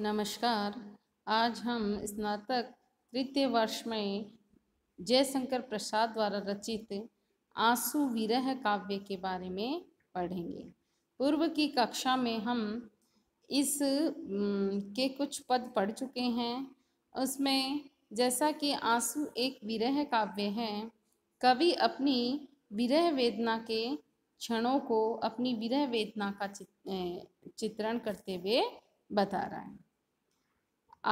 नमस्कार आज हम स्नातक तृतीय वर्ष में जयशंकर प्रसाद द्वारा रचित आंसू विरह काव्य के बारे में पढ़ेंगे पूर्व की कक्षा में हम इस के कुछ पद पढ़ चुके हैं उसमें जैसा कि आंसू एक विरह काव्य है कवि अपनी विरह वेदना के क्षणों को अपनी विरह वेदना का चित्रण करते हुए बता रहा है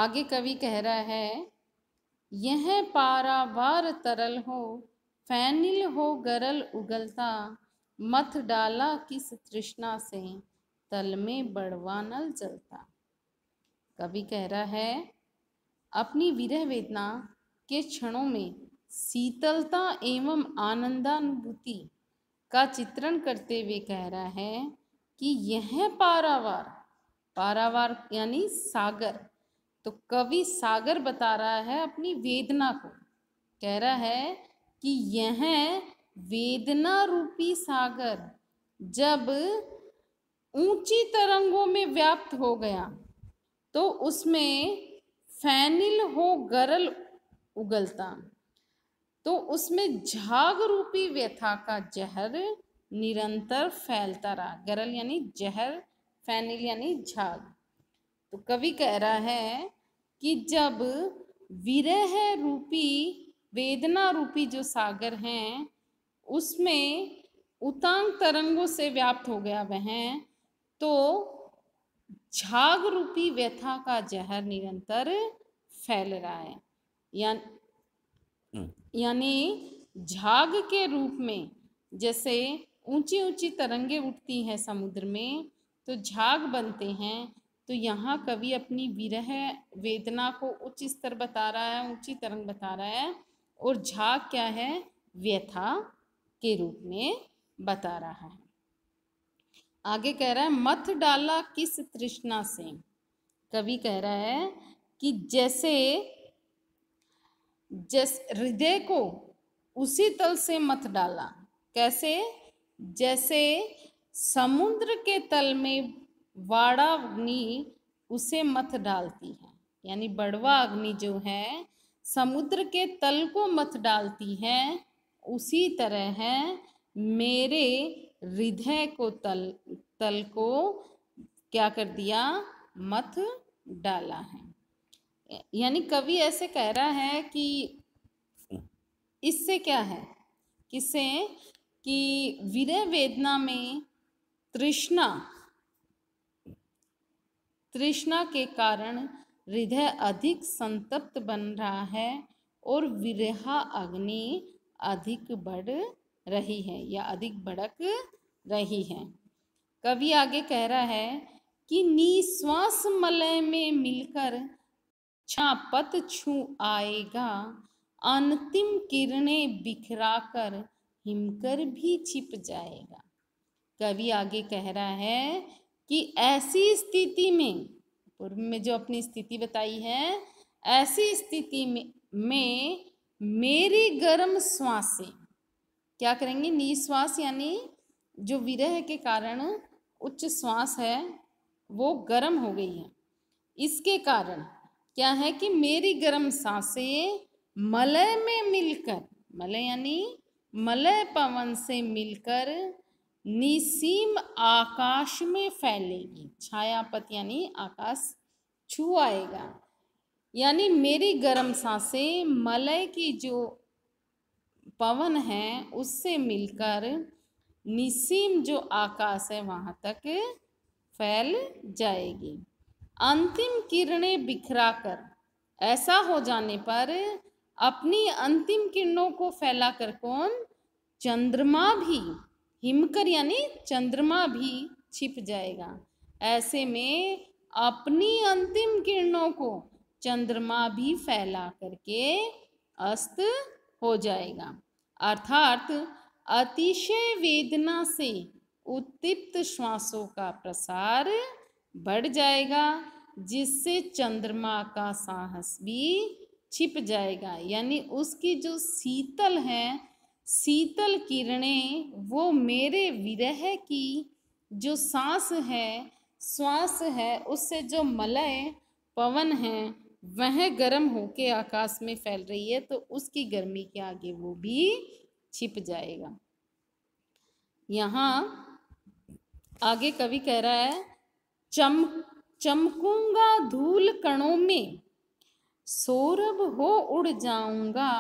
आगे कवि कह रहा है यह पारावार तरल हो फैनिल हो गरल उगलता मत डाला किस तृष्णा से तल में बड़वा नल जलता कवि कह रहा है अपनी विरह वेदना के क्षणों में शीतलता एवं आनंदानुभूति का चित्रण करते हुए कह रहा है कि यह पारावार पारावार यानी सागर तो कवि सागर बता रहा है अपनी वेदना को कह रहा है कि यह वेदना रूपी सागर जब ऊंची तरंगों में व्याप्त हो गया तो उसमें फैनिल हो गरल उगलता तो उसमें झाग रूपी व्यथा का जहर निरंतर फैलता रहा गरल यानी जहर फैनिल यानी झाग तो कवि कह रहा है कि जब विरह रूपी वेदना रूपी जो सागर हैं उसमें उतांग तरंगों से व्याप्त हो गया वह तो झाग रूपी व्यथा का जहर निरंतर फैल रहा है या, हम्म। यानी झाग के रूप में जैसे ऊंची ऊंची तरंगे उठती हैं समुद्र में तो झाग बनते हैं तो यहाँ कवि अपनी विरह वेदना को उच्च स्तर बता रहा है ऊंची तरंग बता रहा है और झाग क्या है व्यथा के रूप में बता रहा है आगे कह रहा है मत डाला किस तृष्णा से कवि कह रहा है कि जैसे जैसे हृदय को उसी तल से मत डाला कैसे जैसे समुद्र के तल में वाड़ा अग्नि उसे मत डालती है यानी बड़वा अग्नि जो है समुद्र के तल को मत डालती है उसी तरह है मेरे हृदय को तल तल को क्या कर दिया मत डाला है यानी कवि ऐसे कह रहा है कि इससे क्या है किसे कि विरह वेदना में तृष्णा तृष्णा के कारण हृदय अधिक संतप्त बन रहा है और विरहा अग्नि अधिक बढ़ रही है या अधिक भड़क रही है कवि आगे कह रहा है कि निश्वास मलय में मिलकर छापत छू आएगा अंतिम किरणें बिखरा कर हिमकर भी छिप जाएगा कवि आगे कह रहा है कि ऐसी स्थिति में पूर्व में जो अपनी स्थिति बताई है ऐसी स्थिति में, मेरी गर्म श्वासें क्या करेंगे निश्वास यानी जो विरह के कारण उच्च श्वास है वो गर्म हो गई है इसके कारण क्या है कि मेरी गर्म सांसें मलय में मिलकर मलय यानी मलय पवन से मिलकर निसीम आकाश में फैलेगी छायापत यानी आकाश छू आएगा यानी मेरी गर्म सांसें मलय की जो पवन है उससे मिलकर निसीम जो आकाश है वहाँ तक फैल जाएगी अंतिम किरणें बिखरा कर ऐसा हो जाने पर अपनी अंतिम किरणों को फैलाकर कौन चंद्रमा भी हिमकर यानी चंद्रमा भी छिप जाएगा ऐसे में अपनी अंतिम किरणों को चंद्रमा भी फैला करके अस्त हो जाएगा अर्थात अतिशय वेदना से उत्तिप्त श्वासों का प्रसार बढ़ जाएगा जिससे चंद्रमा का साहस भी छिप जाएगा यानी उसकी जो शीतल है शीतल किरणें वो मेरे विरह की जो सांस है श्वास है उससे जो मलय पवन है वह गर्म होके आकाश में फैल रही है तो उसकी गर्मी के आगे वो भी छिप जाएगा यहाँ आगे कवि कह रहा है चम चमकूंगा धूल कणों में सौरभ हो उड़ जाऊंगा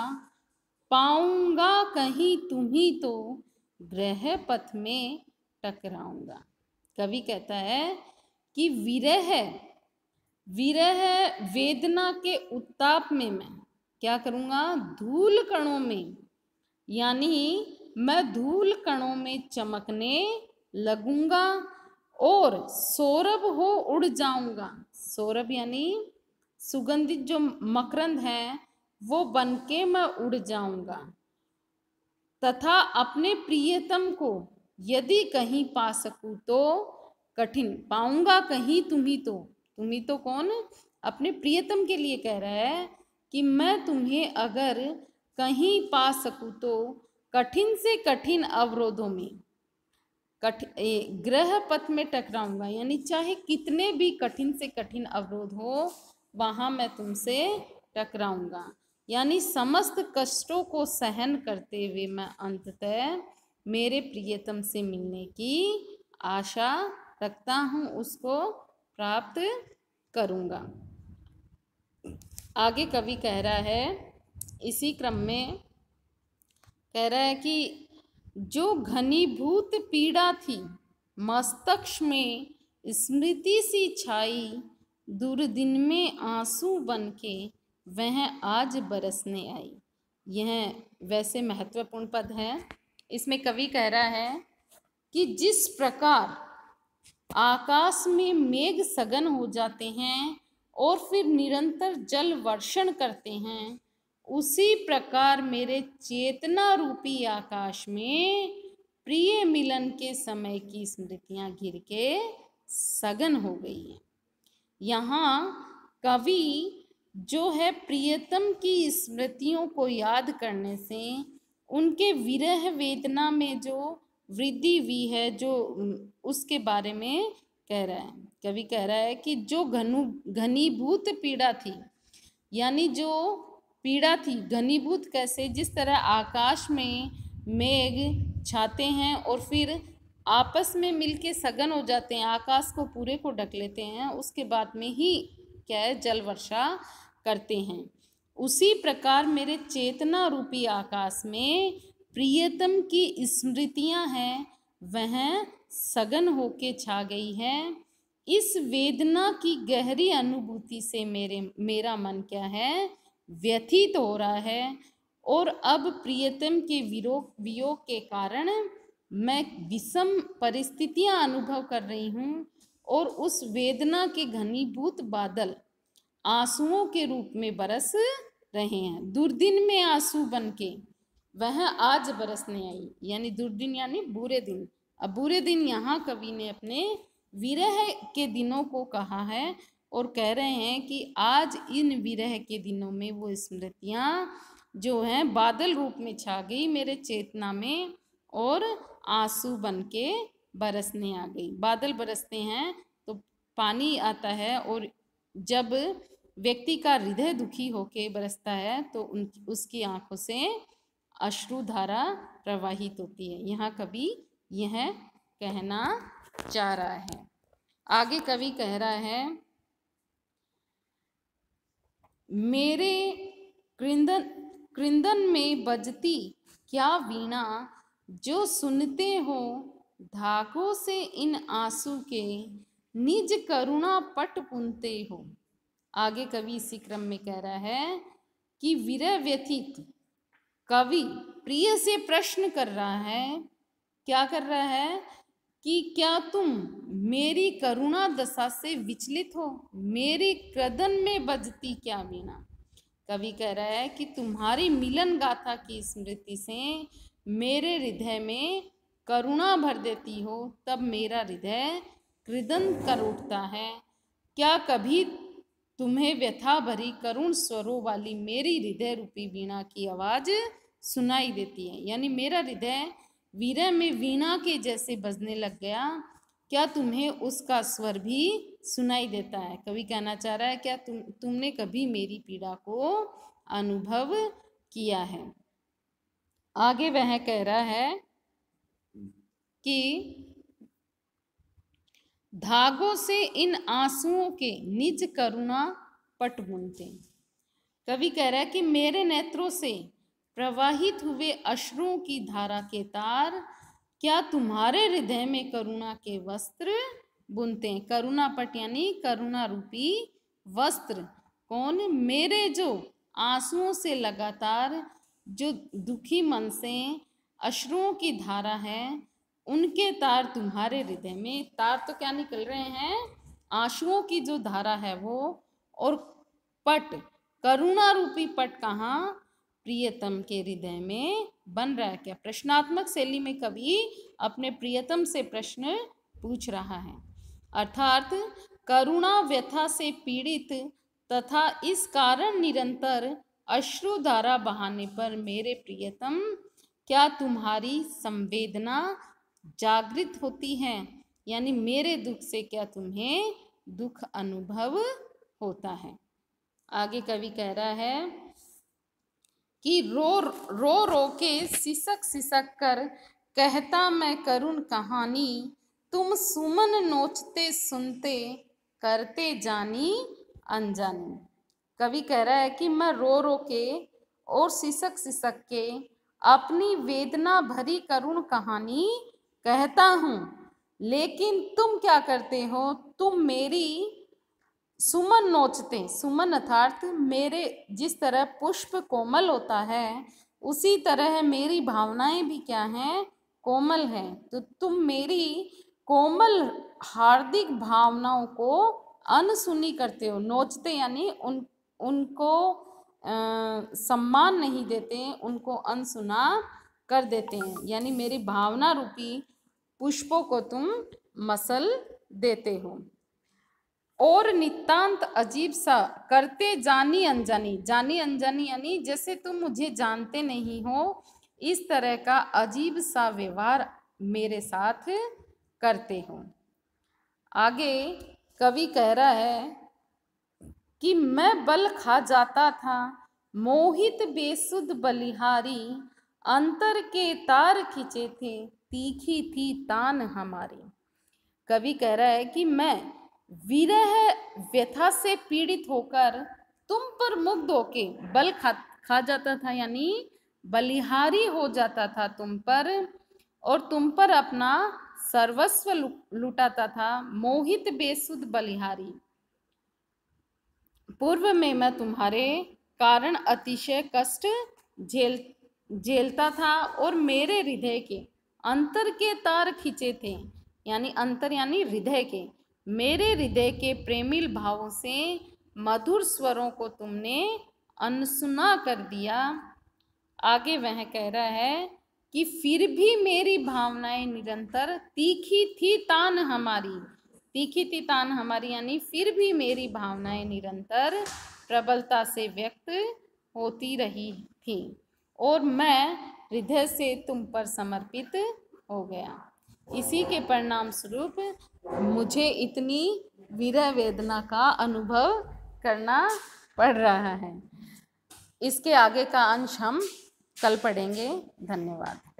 पाऊंगा कहीं तुम्ही तो ग्रह पथ में टकराऊंगा कवि कहता है कि विरह विरह वेदना के उत्ताप में मैं क्या करूंगा धूल कणों में यानी मैं धूल कणों में चमकने लगूंगा और सौरभ हो उड़ जाऊंगा सौरभ यानी सुगंधित जो मकरंद है वो बनके मैं उड़ जाऊंगा तथा अपने प्रियतम को यदि कहीं पा सकूँ तो कठिन पाऊंगा कहीं तुम्ही तो तुम्ही तो कौन अपने प्रियतम के लिए कह रहा है कि मैं तुम्हें अगर कहीं पा सकूँ तो कठिन से कठिन अवरोधों में कठ ग्रह पथ में टकराऊंगा यानी चाहे कितने भी कठिन से कठिन अवरोध हो वहाँ मैं तुमसे टकराऊंगा यानी समस्त कष्टों को सहन करते हुए मैं अंततः मेरे प्रियतम से मिलने की आशा रखता हूँ उसको प्राप्त करूँगा आगे कवि कह रहा है इसी क्रम में कह रहा है कि जो घनीभूत पीड़ा थी मस्तक्ष में स्मृति सी छाई दुर्दिन में आंसू बनके वह आज बरसने आई यह वैसे महत्वपूर्ण पद है इसमें कवि कह रहा है कि जिस प्रकार आकाश में मेघ सघन हो जाते हैं और फिर निरंतर जल वर्षण करते हैं उसी प्रकार मेरे चेतना रूपी आकाश में प्रिय मिलन के समय की स्मृतियां घिर के सघन हो गई हैं यहाँ कवि जो है प्रियतम की स्मृतियों को याद करने से उनके विरह वेदना में जो वृद्धि हुई है जो उसके बारे में कह रहा है कवि कह रहा है कि जो घनु घनीभूत पीड़ा थी यानी जो पीड़ा थी घनीभूत कैसे जिस तरह आकाश में मेघ छाते हैं और फिर आपस में मिलके सघन हो जाते हैं आकाश को पूरे को ढक लेते हैं उसके बाद में ही क्या है जल वर्षा करते हैं उसी प्रकार मेरे चेतना रूपी आकाश में प्रियतम की स्मृतियां हैं वह सघन होके छा गई है इस वेदना की गहरी अनुभूति से मेरे मेरा मन क्या है व्यथित हो रहा है और अब प्रियतम के विरोग वियोग के कारण मैं विषम परिस्थितियां अनुभव कर रही हूँ और उस वेदना के घनीभूत बादल आंसुओं के रूप में बरस रहे हैं दुर्दिन में आंसू बन के वह आज बरसने आई यानी दुर्दिन यानी बुरे दिन अब बुरे दिन यहाँ कवि ने अपने विरह के दिनों को कहा है और कह रहे हैं कि आज इन विरह के दिनों में वो स्मृतियाँ जो हैं बादल रूप में छा गई मेरे चेतना में और आंसू बन के बरसने आ गई बादल बरसते हैं तो पानी आता है और जब व्यक्ति का हृदय दुखी होके बरसता है तो उन उसकी आंखों से अश्रु धारा प्रवाहित होती है यहाँ कवि यह कहना चाह रहा है आगे कवि कह रहा है मेरे कृंदन कृंदन में बजती क्या वीणा जो सुनते हो धागों से इन आंसू के निज करुणा पट पुनते हो आगे कवि इसी क्रम में कह रहा है कि विरह व्यथित कवि प्रिय से प्रश्न कर रहा है क्या कर रहा है कि क्या तुम मेरी करुणा दशा से विचलित हो मेरे क्रदन में बजती क्या बिना कवि कह रहा है कि तुम्हारी मिलन गाथा की स्मृति से मेरे हृदय में करुणा भर देती हो तब मेरा हृदय कृदन कर उठता है क्या कभी तुम्हें व्यथा भरी करुण स्वरों वाली मेरी हृदय रूपी वीणा की आवाज़ सुनाई देती है यानी मेरा हृदय वीरय में वीणा के जैसे बजने लग गया क्या तुम्हें उसका स्वर भी सुनाई देता है कभी कहना चाह रहा है क्या तुम तुमने कभी मेरी पीड़ा को अनुभव किया है आगे वह कह रहा है कि धागों से इन आंसुओं के निज करुणा पट बुनते कवि कह रहा है कि मेरे नेत्रों से प्रवाहित हुए अश्रुओं की धारा के तार क्या तुम्हारे हृदय में करुणा के वस्त्र बुनते हैं करुणा पट यानी करुणा रूपी वस्त्र कौन मेरे जो आंसुओं से लगातार जो दुखी मन से अश्रुओं की धारा है उनके तार तुम्हारे हृदय में तार तो क्या निकल रहे हैं आंसुओं की जो धारा है वो और पट करुणा रूपी पट कहाँ प्रियतम के हृदय में बन रहा है क्या प्रश्नात्मक शैली में कवि अपने प्रियतम से प्रश्न पूछ रहा है अर्थात करुणा व्यथा से पीड़ित तथा इस कारण निरंतर अश्रु धारा बहाने पर मेरे प्रियतम क्या तुम्हारी संवेदना जागृत होती हैं यानी मेरे दुख से क्या तुम्हें दुख अनुभव होता है आगे कवि कह रहा है कि रो रो रो के सिसक सिसक कर कहता मैं करुण कहानी तुम सुमन नोचते सुनते करते जानी अनजानी कवि कह रहा है कि मैं रो रो के और सिसक सिसक के अपनी वेदना भरी करुण कहानी कहता हूँ लेकिन तुम क्या करते हो तुम मेरी सुमन नोचते सुमन अर्थार्थ मेरे जिस तरह पुष्प कोमल होता है उसी तरह मेरी भावनाएं भी क्या हैं कोमल हैं तो तुम मेरी कोमल हार्दिक भावनाओं को अनसुनी करते हो नोचते यानी उन उनको आ, सम्मान नहीं देते उनको अनसुना कर देते हैं यानी मेरी भावना रूपी पुष्पों को तुम मसल देते हो और नितांत अजीब सा करते जानी अनजानी जानी अनजानी यानी जैसे तुम मुझे जानते नहीं हो इस तरह का अजीब सा व्यवहार मेरे साथ करते हो आगे कवि कह रहा है कि मैं बल खा जाता था मोहित बेसुद बलिहारी अंतर के तार खींचे थे तीखी थी तान हमारी कवि कह रहा है कि मैं विरह व्यथा से पीड़ित होकर तुम पर मुग्ध होके बल खा खा जाता था यानी बलिहारी हो जाता था तुम पर और तुम पर अपना सर्वस्व लुटाता था मोहित बेसुद बलिहारी पूर्व में मैं तुम्हारे कारण अतिशय कष्ट झेल जेल, झेलता था और मेरे हृदय के अंतर के तार खींचे थे यानी अंतर यानी हृदय के मेरे हृदय के प्रेमिल भावों से मधुर स्वरों को तुमने अनसुना कर दिया आगे वह कह रहा है कि फिर भी मेरी भावनाएं निरंतर तीखी थी तान हमारी तीखी थी तान हमारी यानी फिर भी मेरी भावनाएं निरंतर प्रबलता से व्यक्त होती रही थी और मैं हृदय से तुम पर समर्पित हो गया इसी के परिणाम स्वरूप मुझे इतनी विरह वेदना का अनुभव करना पड़ रहा है इसके आगे का अंश हम कल पढ़ेंगे धन्यवाद